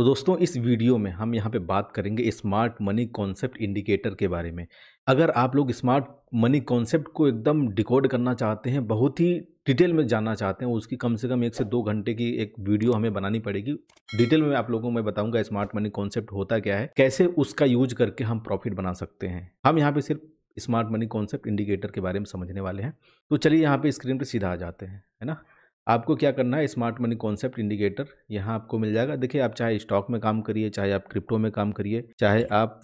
तो दोस्तों इस वीडियो में हम यहाँ पे बात करेंगे स्मार्ट मनी कॉन्सेप्ट इंडिकेटर के बारे में अगर आप लोग स्मार्ट मनी कॉन्सेप्ट को एकदम डिकोड करना चाहते हैं बहुत ही डिटेल में जानना चाहते हैं उसकी कम से कम एक से दो घंटे की एक वीडियो हमें बनानी पड़ेगी डिटेल में आप लोगों को मैं बताऊंगा स्मार्ट मनी कॉन्सेप्ट होता क्या है कैसे उसका यूज करके हम प्रॉफिट बना सकते हैं हम यहाँ पे सिर्फ स्मार्ट मनी कॉन्सेप्ट इंडिकेटर के बारे में समझने वाले हैं तो चलिए यहाँ पे स्क्रीन पर सीधा आ जाते हैं है ना आपको क्या करना है स्मार्ट मनी कॉन्सेप्ट इंडिकेटर यहाँ आपको मिल जाएगा देखिए आप चाहे स्टॉक में काम करिए चाहे आप क्रिप्टो में काम करिए चाहे आप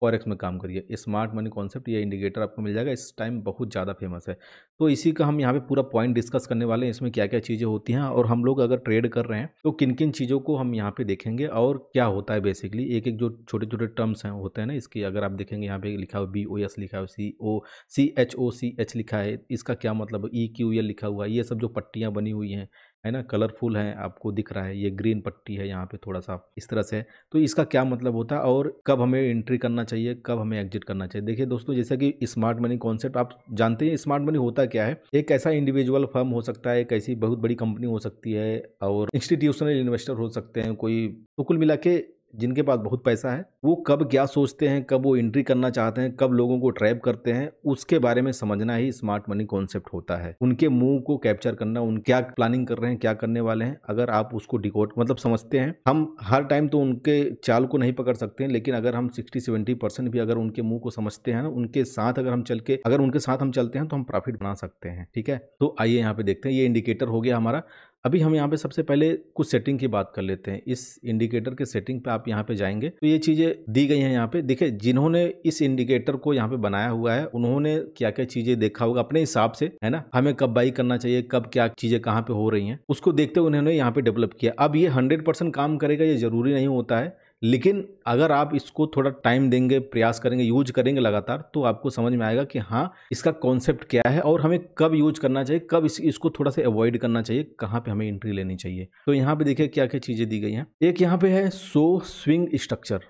फॉरेक्स में काम करिए स्मार्ट मनी कॉन्सेप्ट ये इंडिकेटर आपको मिल जाएगा इस टाइम बहुत ज़्यादा फेमस है तो इसी का हम यहाँ पे पूरा पॉइंट डिस्कस करने वाले हैं इसमें क्या क्या चीज़ें होती हैं और हम लोग अगर ट्रेड कर रहे हैं तो किन किन चीज़ों को हम यहाँ पे देखेंगे और क्या होता है बेसिकली एक एक जो छोटे छोटे टर्म्स हैं होते हैं ना इसकी अगर आप देखेंगे यहाँ पे लिखा हो बी ओ एस लिखा हो सी ओ C H O C H लिखा है इसका क्या मतलब ई क्यू एल लिखा हुआ है ये सब जो पट्टियाँ बनी हुई हैं है ना कलरफुल है आपको दिख रहा है ये ग्रीन पट्टी है यहाँ पे थोड़ा सा इस तरह से तो इसका क्या मतलब होता है और कब हमें एंट्री करना चाहिए कब हमें एग्जिट करना चाहिए देखिए दोस्तों जैसा कि स्मार्ट मनी कॉन्सेप्ट आप जानते हैं स्मार्ट मनी होता क्या है एक ऐसा इंडिविजुअल फर्म हो सकता है एक ऐसी बहुत बड़ी कंपनी हो सकती है और इंस्टीट्यूशनल इन्वेस्टर हो सकते हैं कोई तो कुल मिला के जिनके पास बहुत पैसा है वो कब क्या सोचते हैं कब वो एंट्री करना चाहते हैं कब लोगों को ट्रैप करते हैं उसके बारे में समझना ही स्मार्ट मनी कॉन्सेप्ट होता है उनके मुंह को कैप्चर करना उन क्या प्लानिंग कर रहे हैं क्या करने वाले हैं अगर आप उसको डिकोड मतलब समझते हैं हम हर टाइम तो उनके चाल को नहीं पकड़ सकते हैं लेकिन अगर हम सिक्सटी सेवेंटी परसेंट भी अगर उनके मुंह को समझते हैं ना उनके साथ अगर हम चल के अगर उनके साथ हम चलते हैं तो हम प्रॉफिट बना सकते हैं ठीक है तो आइए यहाँ पे देखते हैं ये इंडिकेटर हो गया हमारा अभी हम यहाँ पे सबसे पहले कुछ सेटिंग की बात कर लेते हैं इस इंडिकेटर के सेटिंग पे आप यहाँ पे जाएंगे तो ये चीज़ें दी गई हैं यहाँ पे देखिए जिन्होंने इस इंडिकेटर को यहाँ पे बनाया हुआ है उन्होंने क्या क्या चीज़ें देखा होगा अपने हिसाब से है ना हमें कब बाई करना चाहिए कब क्या चीज़ें कहाँ पे हो रही हैं उसको देखते हुए उन्होंने यहाँ पे डेवलप किया अब ये हंड्रेड काम करेगा ये जरूरी नहीं होता है लेकिन अगर आप इसको थोड़ा टाइम देंगे प्रयास करेंगे यूज करेंगे लगातार तो आपको समझ में आएगा कि हाँ इसका कॉन्सेप्ट क्या है और हमें कब यूज करना चाहिए कब इस, इसको थोड़ा सा अवॉइड करना चाहिए कहाँ पे हमें एंट्री लेनी चाहिए तो यहाँ पे देखिए क्या क्या चीज़ें दी गई हैं एक यहाँ पे है सो स्विंग स्ट्रक्चर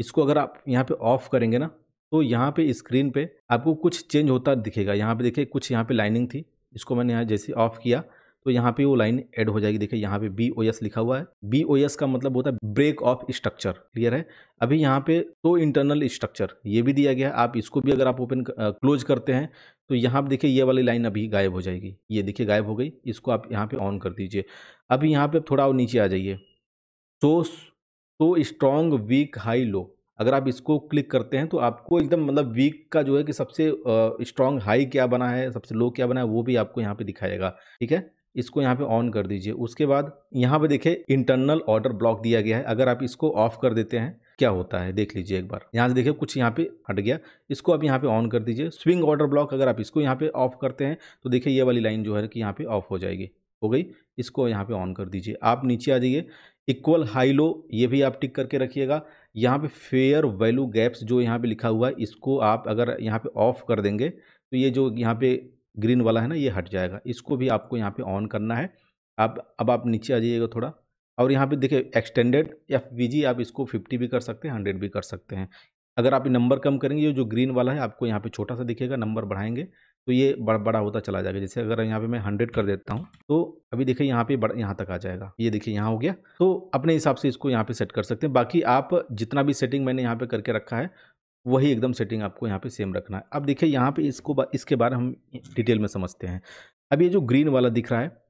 इसको अगर आप यहाँ पे ऑफ करेंगे ना तो यहाँ पे स्क्रीन पे आपको कुछ चेंज होता दिखेगा यहाँ पे देखिए कुछ यहाँ पे लाइनिंग थी इसको मैंने यहाँ जैसे ऑफ किया तो यहाँ पे वो लाइन ऐड हो जाएगी देखिए यहाँ पे बी ओ एस लिखा हुआ है बी ओ एस का मतलब होता है ब्रेक ऑफ स्ट्रक्चर क्लियर है अभी यहाँ पे तो इंटरनल स्ट्रक्चर ये भी दिया गया है आप इसको भी अगर आप ओपन क्लोज करते हैं तो यहाँ पर देखिए ये वाली लाइन अभी गायब हो जाएगी ये देखिए गायब हो गई इसको आप यहाँ पे ऑन कर दीजिए अभी यहाँ पे थोड़ा और नीचे आ जाइए तो तो स्ट्रॉन्ग वीक हाई लो अगर आप इसको क्लिक करते हैं तो आपको एकदम मतलब वीक का जो है कि सबसे स्ट्रांग हाई क्या बना है सबसे लो क्या बना है वो भी आपको यहाँ पे दिखाएगा ठीक है इसको यहाँ पे ऑन कर दीजिए उसके बाद यहाँ पे देखिए इंटरनल ऑर्डर ब्लॉक दिया गया है अगर आप इसको ऑफ कर देते हैं क्या होता है देख लीजिए एक बार यहाँ से देखिए कुछ यहाँ पे हट गया इसको आप यहाँ पे ऑन कर दीजिए स्विंग ऑर्डर ब्लॉक अगर आप इसको यहाँ पे ऑफ करते हैं तो देखिए ये वाली लाइन जो है कि यहाँ पे ऑफ हो जाएगी हो गई इसको यहाँ पे ऑन कर दीजिए आप नीचे आ जाइए इक्वल हाई लो ये भी आप टिक करके रखिएगा यहाँ पे फेयर वैल्यू गैप्स जो यहाँ पे लिखा हुआ है इसको आप अगर यहाँ पे ऑफ कर देंगे तो ये जो यहाँ पे ग्रीन वाला है ना ये हट जाएगा इसको भी आपको यहाँ पे ऑन करना है आप अब आप नीचे आ जाइएगा थोड़ा और यहाँ पे देखिए एक्सटेंडेड एफ आप इसको 50 भी कर सकते हैं 100 भी कर सकते हैं अगर आप नंबर कम करेंगे जो ग्रीन वाला है आपको यहाँ पे छोटा सा दिखेगा नंबर बढ़ाएंगे तो ये बड़ा बड़ा होता चला जाएगा जैसे अगर यहाँ पे मैं हंड्रेड कर देता हूँ तो अभी देखिए यहाँ पे बड़ा यहाँ तक आ जाएगा ये देखिए यहाँ हो गया तो अपने हिसाब से इसको यहाँ पे सेट कर सकते हैं बाकी आप जितना भी सेटिंग मैंने यहाँ पे करके रखा है वही एकदम सेटिंग आपको यहाँ पे सेम रखना है अब देखिए यहाँ पे इसको बा, इसके बारे में हम डिटेल में समझते हैं अब ये जो ग्रीन वाला दिख रहा है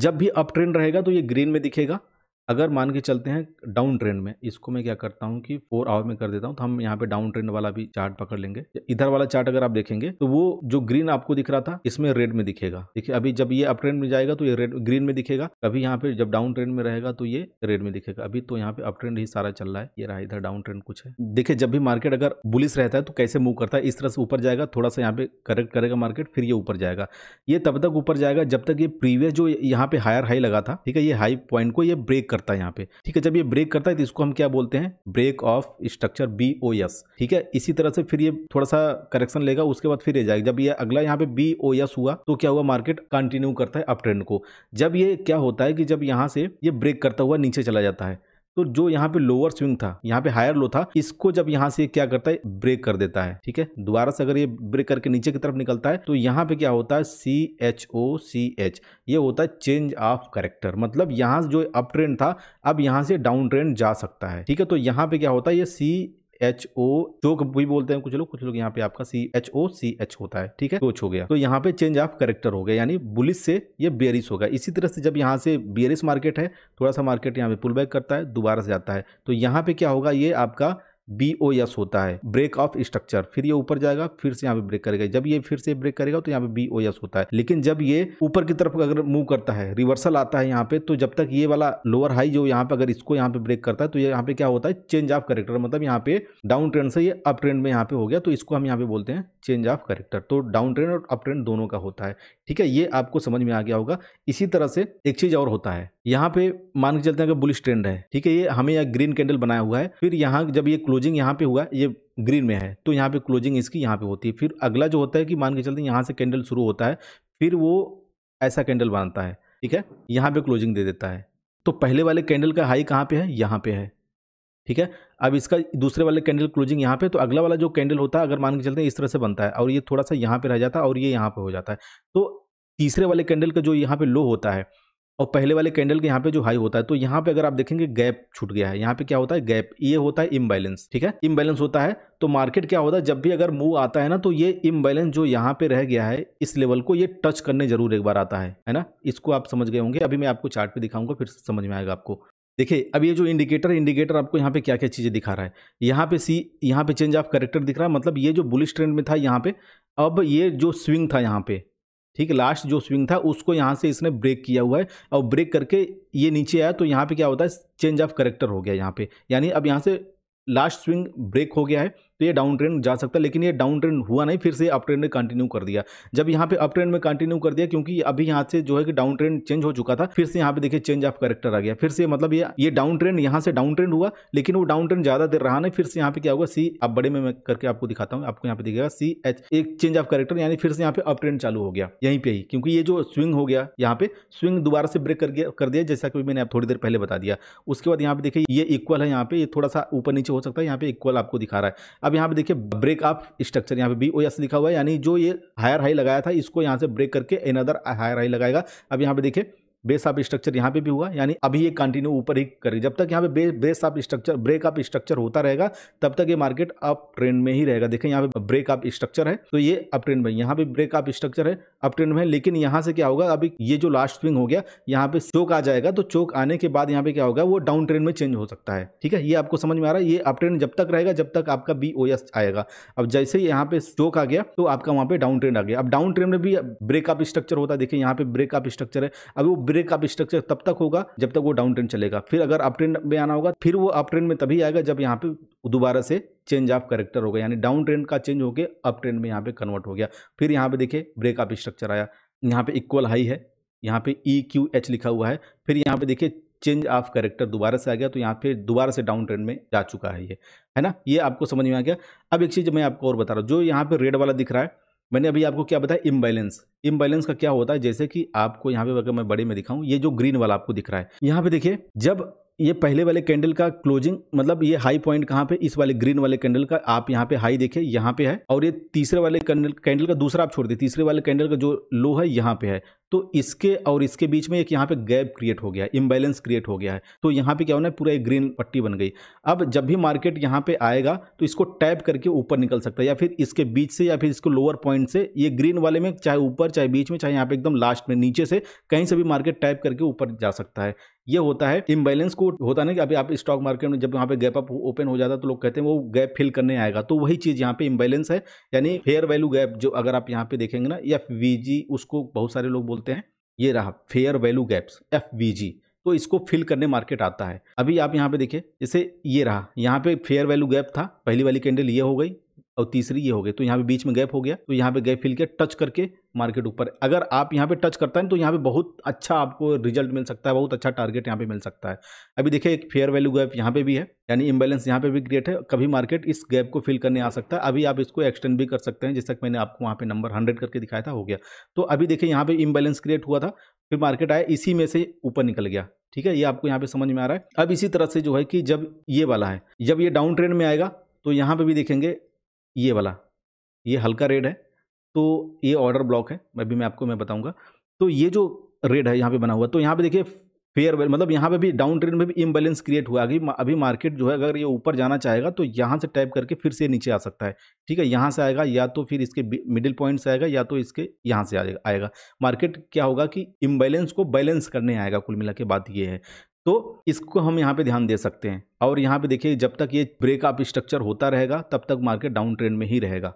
जब भी अप ट्रेंड रहेगा तो ये ग्रीन में दिखेगा अगर मान के चलते हैं डाउन ट्रेंड में इसको मैं क्या करता हूँ कि फोर आवर में कर देता हूं तो हम यहाँ पे डाउन ट्रेंड वाला भी चार्ट पकड़ लेंगे इधर वाला चार्ट अगर आप देखेंगे तो वो जो ग्रीन आपको दिख रहा था इसमें रेड में दिखेगा देखिए अभी जब ये अप ट्रेंड में जाएगा तो ये रेड ग्रीन में दिखेगा कभी यहाँ पे जब डाउन ट्रेंड में रहेगा तो ये रेड में दिखेगा अभी तो यहाँ पे अप ट्रेंड ही सारा चल रहा है ये रहा इधर डाउन ट्रेंड कुछ है देखिए जब भी मार्केट अगर बुलिस रहता है तो कैसे मूव करता है इस तरह से ऊपर जाएगा थोड़ा सा यहाँ पे करेक्ट करेगा मार्केट फिर ये ऊपर जाएगा ये तब तक ऊपर जाएगा जब तक ये प्रीवियस जो यहाँ पे हायर हाई लगा था ठीक है ये हाई पॉइंट को ये ब्रेक करता है यहाँ पे ठीक है जब ये ब्रेक करता है तो इसको हम क्या बोलते हैं break of structure B O S ठीक है इसी तरह से फिर ये थोड़ा सा करेक्शन लेगा उसके बाद फिर ये जाएगा जब ये अगला यहाँ पे बी ओ एस हुआ तो क्या हुआ मार्केट कंटिन्यू करता है अप ट्रेंड को जब ये क्या होता है कि जब यहाँ से ये ब्रेक करता हुआ नीचे चला जाता है तो जो यहाँ पे लोअर स्विंग था यहाँ पे हायर लो था इसको जब यहाँ से क्या करता है ब्रेक कर देता है ठीक है दोबारा से अगर ये ब्रेक करके नीचे की तरफ निकलता है तो यहाँ पे क्या होता है C H O C H ये होता है चेंज ऑफ करेक्टर मतलब यहाँ जो अप ट्रेंड था अब यहाँ से डाउन ट्रेंड जा सकता है ठीक है तो यहाँ पे क्या होता है ये सी एच ओ जो भी बोलते हैं कुछ लोग कुछ लोग यहाँ पे आपका C H O C H होता है ठीक है चोच हो गया तो यहाँ पे चेंज ऑफ करेक्टर हो गया यानी बुलिस से ये बेरिस होगा इसी तरह से जब यहाँ से बेरिस मार्केट है थोड़ा सा मार्केट यहाँ पे पुल बैक करता है दोबारा से जाता है तो यहाँ पे क्या होगा ये आपका बी ओ एस होता है ब्रेक ऑफ स्ट्रक्चर फिर ये ऊपर जाएगा फिर से यहाँ पे ब्रेक करेगा जब ये फिर से ब्रेक करेगा तो यहाँ पे बी ओ एस होता है लेकिन जब ये ऊपर की तरफ अगर मूव करता है रिवर्सल आता है यहाँ पे तो जब तक ये वाला लोअर हाई जो यहाँ पे अगर इसको यहाँ पे ब्रेक करता है तो ये यहाँ पे क्या होता है चेंज ऑफ करेक्टर मतलब यहाँ पे डाउन ट्रेंड से ये अप ट्रेंड में यहाँ पे हो गया तो इसको हम यहाँ पे बोलते हैं चेंज ऑफ करेक्टर तो डाउन ट्रेंड और अप ट्रेंड दोनों का होता है ठीक है ये आपको समझ में आ गया होगा इसी तरह से एक चीज और होता है यहाँ पे मान के चलते हैं कि बुलिश ट्रेंड है ठीक है ये हमें यहाँ ग्रीन कैंडल बनाया हुआ है फिर यहाँ जब ये क्लोज क्लोजिंग यहाँ पे हुआ ये ग्रीन में है तो यहाँ पे क्लोजिंग इसकी यहाँ पे होती है फिर अगला जो होता है कि मान के चलते यहाँ से कैंडल शुरू होता है फिर वो ऐसा कैंडल बांधता है ठीक है यहाँ पे क्लोजिंग दे देता है तो पहले वाले कैंडल का हाई कहाँ पे है यहाँ पे है ठीक है अब इसका दूसरे वाले कैंडल क्लोजिंग यहाँ पे तो अगला वाला जो कैंडल होता है अगर मान के चलते हैं इस तरह से बनता है और ये थोड़ा सा यहाँ पे रह जाता है और ये यहाँ पे हो जाता है तो तीसरे वाले कैंडल का जो यहाँ पे लो होता है और पहले वाले कैंडल के यहाँ पे जो हाई होता है तो यहाँ पे अगर आप देखेंगे गैप छूट गया है यहाँ पे क्या होता है गैप ये होता है इम्बैलेंस ठीक है इम्बैलेंस होता है तो मार्केट क्या होता है जब भी अगर मूव आता है ना तो ये इम्बैलेंस जो यहाँ पे रह गया है इस लेवल को ये टच करने जरूर एक बार आता है है ना इसको आप समझ गए होंगे अभी मैं आपको चार्ट पे दिखाऊंगा फिर समझ में आएगा आपको देखिए अब ये जो इंडिकेटर इंडिकेटर आपको यहाँ पे क्या क्या चीज़ें दिखा रहा है यहाँ पे सी यहाँ पे चेंज ऑफ करेक्टर दिख रहा है मतलब ये जो बुलिश ट्रेंड में था यहाँ पे अब ये जो स्विंग था यहाँ पे ठीक है लास्ट जो स्विंग था उसको यहाँ से इसने ब्रेक किया हुआ है और ब्रेक करके ये नीचे आया तो यहाँ पे क्या होता है चेंज ऑफ करेक्टर हो गया यहाँ पे यानी अब यहाँ से लास्ट स्विंग ब्रेक हो गया है तो ये डाउन ट्रेंड जा सकता है लेकिन ये डाउन ट्रेंड हुआ नहीं फिर से अप ट्रेंड में कंटिन्यू कर दिया जब यहाँ पे अप ट्रेंड में कंटिन्यू कर दिया क्योंकि अभी यहाँ से जो है कि डाउन ट्रेंड चेंज हो चुका था फिर से यहाँ पे देखिए चेंज ऑफ करेक्टर आ गया फिर से मतलब ये ये डाउन ट्रेंड यहाँ से डाउन ट्रेंड हुआ लेकिन वो डाउन ट्रेंड ज्यादा देर रहा नहीं फिर से यहाँ पे क्या होगा सी अब बड़े में मैं करके आपको दिखाता हूँ आपको यहाँ पे दिखेगा सी एच एक चेंज ऑफ करेक्टर यानी फिर से यहाँ पे अप ट्रेंड चालू हो गया यहीं पर ही क्योंकि ये जो स्विंग हो गया यहाँ पे स्विंग दोबारा से ब्रेक कर गया कर दिया जैसा कि मैंने आप थोड़ी देर पहले बता दिया उसके बाद यहाँ पे देखिए ये इक्वल है यहाँ पे ये थोड़ा सा ऊपर नीचे हो सकता है यहाँ पे इक्वल आपको दिखा रहा है अब यहाँ पे देखिए ब्रेक अप स्ट्रक्चर यहाँ पे बी ओ एस लिखा हुआ है यानी जो ये हायर हाई लगाया था इसको यहाँ से ब्रेक करके अदर हायर हाई लगाएगा अब यहाँ पे देखिए बेस ऑफ स्ट्रक्चर यहाँ पे भी हुआ यानी अभी ये कंटिन्यू ऊपर ही करेगी जब तक यहाँ पे base of structure break of structure होता रहेगा तब तक ये मार्केट अप ट्रेंड में ही रहेगा देखें यहाँ पे ब्रेक ऑफ स्ट्रक्चर है तो ये अप ट्रेंड में यहाँ पे ब्रेक ऑफ स्ट्रक्चर है अप ट्रेंड में लेकिन यहाँ से क्या होगा अभी ये जो लास्ट स्विंग हो गया यहाँ पे चौक आ जाएगा तो चौक आने के बाद यहाँ पे क्या होगा वो डाउन ट्रेंड में चेंज हो सकता है ठीक है ये आपको समझ में आ रहा है ये अप ट्रेंड जब तक रहेगा जब तक आपका बी आएगा अब जैसे ही यहाँ पे चौक आ गया तो आपका वहाँ पे डाउन ट्रेंड आ गया अब डाउन ट्रेंड में भी ब्रेक ऑफ स्ट्रक्चर होता है देखिए यहाँ पे ब्रेक ऑफ स्ट्रक्चर है अब वो ब्रेक आप स्ट्रक्चर तब तक होगा जब तक वो डाउन ट्रेंड चलेगा फिर अगर अप ट्रेंड में आना होगा फिर वो अप ट्रेंड में तभी आएगा जब यहाँ पे दोबारा से चेंज ऑफ करेक्टर होगा यानी डाउन ट्रेंड का चेंज होकर अप ट्रेंड में यहाँ पे कन्वर्ट हो गया फिर यहाँ पे देखिए ब्रेक ऑफ स्ट्रक्चर आया यहाँ पे इक्वल हाई है यहाँ पे ई क्यू एच लिखा हुआ है फिर यहाँ पे देखिए चेंज ऑफ करेक्टर दोबारा से आ गया तो यहाँ पे दोबारा से डाउन ट्रेंड में जा चुका है ये है ना ये आपको समझ में आ गया अब एक चीज़ मैं आपको और बता रहा हूँ जो यहाँ पे रेड वाला दिख रहा है मैंने अभी आपको क्या बताया इम्बैलेंस इम्बैलेंस का क्या होता है जैसे कि आपको यहाँ पे अगर मैं बड़े में दिखाऊं ये जो ग्रीन वाला आपको दिख रहा है यहाँ पे देखिए जब ये पहले वाले कैंडल का क्लोजिंग मतलब ये हाई पॉइंट कहाँ पे इस वाले ग्रीन वाले कैंडल का आप यहाँ पे हाई देखे यहाँ पे है और ये तीसरे वाले कैंडल कैंडल का दूसरा आप छोड़ दे तीसरे वाले कैंडल का जो लो है यहाँ पे है तो इसके और इसके बीच में एक यहाँ पे गैप क्रिएट हो गया इम्बैलेंस क्रिएट हो गया है तो यहाँ पे क्या होना है पूरा एक ग्रीन पट्टी बन गई अब जब भी मार्केट यहाँ पे आएगा तो इसको टैप करके ऊपर निकल सकता है या फिर इसके बीच से या फिर इसको लोअर पॉइंट से ये ग्रीन वाले में चाहे ऊपर चाहे बीच में चाहे यहाँ पे एकदम लास्ट में नीचे से कहीं से भी मार्केट टैप करके ऊपर जा सकता है ये होता है इम्बैलेंस को होता नहीं कि अभी आप स्टॉक मार्केट में जब यहाँ पे गैप अप ओपन हो जाता है तो लोग कहते हैं वो गैप फिल करने आएगा तो वही चीज़ यहाँ पे इम्बैलेंस है यानी फेयर वैल्यू गैप जो अगर आप यहाँ पे देखेंगे ना या वीजी उसको बहुत सारे लोग बोलते हैं ये रहा फेयर वैल्यू गैप्स एफ तो इसको फिल करने मार्केट आता है अभी आप यहाँ पे देखिए जैसे ये रहा यहाँ पे फेयर वैल्यू गैप था पहली वाली कैंडल ये हो गई और तीसरी ये हो गई तो यहाँ पे बीच में गैप हो गया तो यहाँ पे गैप फिल के टच करके मार्केट ऊपर अगर आप यहाँ पे टच करता है तो यहाँ पे बहुत अच्छा आपको रिजल्ट मिल सकता है बहुत अच्छा टारगेट यहाँ पे मिल सकता है अभी देखिए एक फेयर वैल्यू गैप यहाँ पे भी है यानी इम्बैलेंस यहाँ पे भी क्रिएट है कभी मार्केट इस गैप को फिल करने आ सकता है अभी आप इसको एक्सटेंड भी कर सकते हैं जैसा कि मैंने आपको वहाँ पे नंबर हंड्रेड करके दिखाया था हो गया तो अभी देखिए यहाँ पे इम्बेलेंस क्रिएट हुआ था फिर मार्केट आया इसी में से ऊपर निकल गया ठीक है ये आपको यहाँ पे समझ में आ रहा है अब इसी तरह से जो है कि जब ये वाला है जब ये डाउन ट्रेंड में आएगा तो यहाँ पे भी देखेंगे ये वाला ये हल्का रेड है तो ये ऑर्डर ब्लॉक है अभी मैं आपको मैं बताऊंगा तो ये जो रेड है यहाँ पे बना हुआ तो यहाँ पे देखिए फेयर मतलब यहाँ पे भी डाउन ट्रेंड में भी इम्बैलेंस क्रिएट हुआ अभी अभी मार्केट जो है अगर ये ऊपर जाना चाहेगा तो यहाँ से टाइप करके फिर से नीचे आ सकता है ठीक है यहाँ से आएगा या तो फिर इसके मिडिल पॉइंट से आएगा या तो इसके यहाँ से आएगा मार्केट क्या होगा कि इम्बैलेंस को बैलेंस करने आएगा कुल मिला के बात ये है तो इसको हम यहाँ पे ध्यान दे सकते हैं और यहाँ पे देखिए जब तक ये ब्रेक स्ट्रक्चर होता रहेगा तब तक मार्केट डाउन ट्रेंड में ही रहेगा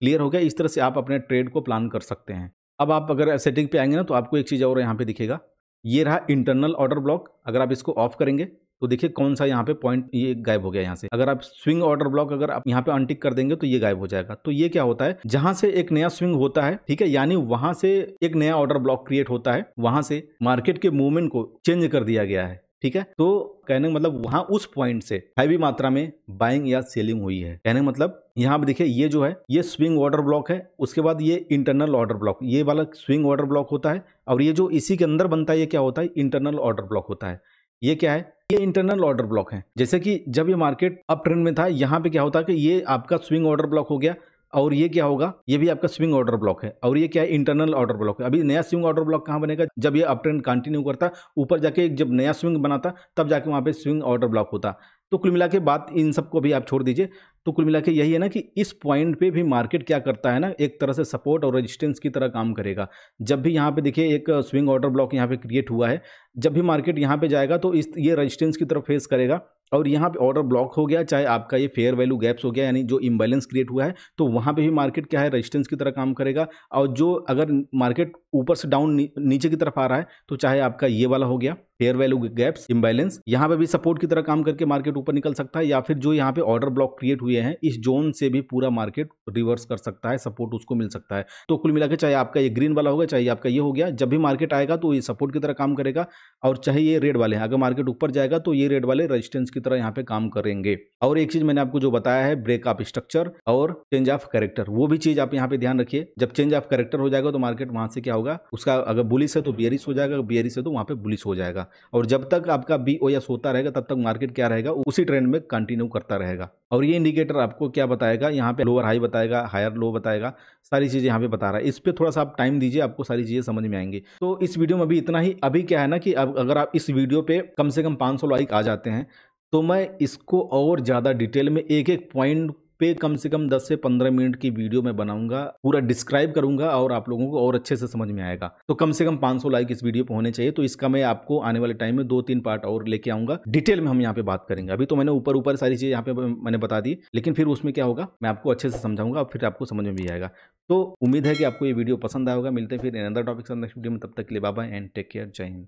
क्लियर हो गया इस तरह से आप अपने ट्रेड को प्लान कर सकते हैं अब आप अगर सेटिंग पे आएंगे ना तो आपको एक चीज़ और यहाँ पे दिखेगा ये रहा इंटरनल ऑर्डर ब्लॉक अगर आप इसको ऑफ करेंगे तो देखिए कौन सा यहाँ पे पॉइंट ये गायब हो गया यहाँ से अगर आप स्विंग ऑर्डर ब्लॉक अगर आप यहाँ पे अनटिक कर देंगे तो ये गायब हो जाएगा तो ये क्या होता है जहां से एक नया स्विंग होता है ठीक है यानी वहां से एक नया ऑर्डर ब्लॉक क्रिएट होता है वहां से मार्केट के मूवमेंट को चेंज कर दिया गया है ठीक है तो कहने का मतलब वहां उस पॉइंट से हैवी मात्रा में बाइंग या सेलिंग हुई है कहने का मतलब यहाँ पे देखिए ये जो है ये स्विंग ऑर्डर ब्लॉक है उसके बाद ये इंटरनल ऑर्डर ब्लॉक ये वाला स्विंग ऑर्डर ब्लॉक होता है और ये जो इसी के अंदर बनता है ये क्या होता है इंटरनल ऑर्डर ब्लॉक होता है ये क्या है ये इंटरनल ऑर्डर ब्लॉक है जैसे कि जब ये मार्केट अप ट्रेंड में था यहाँ पे क्या होता है कि ये आपका स्विंग ऑर्डर ब्लॉक हो गया और ये क्या होगा ये भी आपका स्विंग ऑर्डर ब्लॉक है और ये क्या है इंटरनल ऑर्डर ब्लॉक है अभी नया स्विंग ऑर्डर ब्लॉक कहाँ बनेगा जब ये अप ट्रेंड कंटिन्यू करता ऊपर जाके जब नया स्विंग बनाता तब जाके वहाँ पे स्विंग ऑर्डर ब्लॉक होता तो कुल मिला के बात इन सबको भी आप छोड़ दीजिए तो कुल मिला के यही है ना कि इस पॉइंट पे भी मार्केट क्या करता है ना एक तरह से सपोर्ट और रेजिस्टेंस की तरह काम करेगा जब भी यहाँ पे देखिए एक स्विंग ऑर्डर ब्लॉक यहाँ पे क्रिएट हुआ है जब भी मार्केट यहाँ पे जाएगा तो इस ये रेजिस्टेंस की तरफ फेस करेगा और यहाँ पे ऑर्डर ब्लॉक हो गया चाहे आपका ये फेयर वैल्यू गैप्स हो गया यानी जो इम्बैलेंस क्रिएट हुआ है तो वहाँ पे भी मार्केट क्या है रेजिस्टेंस की तरह काम करेगा और जो अगर मार्केट ऊपर से डाउन नीचे की तरफ आ रहा है तो चाहे आपका ये वाला हो गया फेयर वैल्यू गैप्स इम्बैलेंस यहाँ पे भी सपोर्ट की तरह काम करके मार्केट ऊपर निकल सकता है या फिर जो यहाँ पे ऑर्डर ब्लॉक क्रिएट हुए हैं इस जोन से भी पूरा मार्केट रिवर्स कर सकता है सपोर्ट उसको मिल सकता है तो कुल मिलाकर चाहे आपका ये ग्रीन वाला होगा चाहे आपका ये हो गया जब भी मार्केट आएगा तो ये सपोर्ट की तरह काम करेगा और चाहे ये रेड वाले हैं अगर मार्केट ऊपर जाएगा तो ये रेड वाले रजिस्टेंस की तरह यहाँ पे काम करेंगे और एक चीज मैंने आपको जो बताया है ब्रेकअप स्ट्रक्चर और चेंज ऑफ कैरेक्टर वो भी चीज आप यहाँ पे ध्यान रखिए जब चेंज ऑफ कैरेक्टर हो जाएगा तो मार्केट वहां से क्या होगा उसका अगर बुलिस है तो बियरिस हो जाएगा बियरिस है तो वहां पे बुलिस हो जाएगा रहेगा और जब तक आपका बी ओ एस होता रहेगा तब तक मार्केट क्या रहेगा उसी ट्रेंड में कंटिन्यू करता रहेगा और ये इंडिकेटर आपको क्या बताएगा यहाँ पे लोअर हाई बताएगा हायर लो बताएगा सारी चीज़ें यहाँ पे बता रहा है इस पर थोड़ा सा आप टाइम दीजिए आपको सारी चीज़ें समझ में आएंगी तो इस वीडियो में अभी इतना ही अभी क्या है ना कि अब अगर आप इस वीडियो पर कम से कम पाँच लाइक आ जाते हैं तो मैं इसको और ज़्यादा डिटेल में एक एक पॉइंट पे कम से कम 10 से 15 मिनट की वीडियो मैं बनाऊंगा पूरा डिस्क्राइब करूंगा और आप लोगों को और अच्छे से समझ में आएगा तो कम से कम 500 लाइक इस वीडियो पर होने चाहिए तो इसका मैं आपको आने वाले टाइम में दो तीन पार्ट और लेके आऊंगा डिटेल में हम यहाँ पे बात करेंगे अभी तो मैंने ऊपर ऊपर सारी चीज़ यहाँ पे मैंने बता दी लेकिन फिर उसमें क्या होगा मैं आपको अच्छे से समझाऊंगा और फिर आपको समझ में भी आएगा तो उम्मीद है कि आपको ये वीडियो पसंद आएगा मिलते हैं फिर अनदर टॉपिक में तब तक के लिए बाबा एंड टेक केयर जय हिंद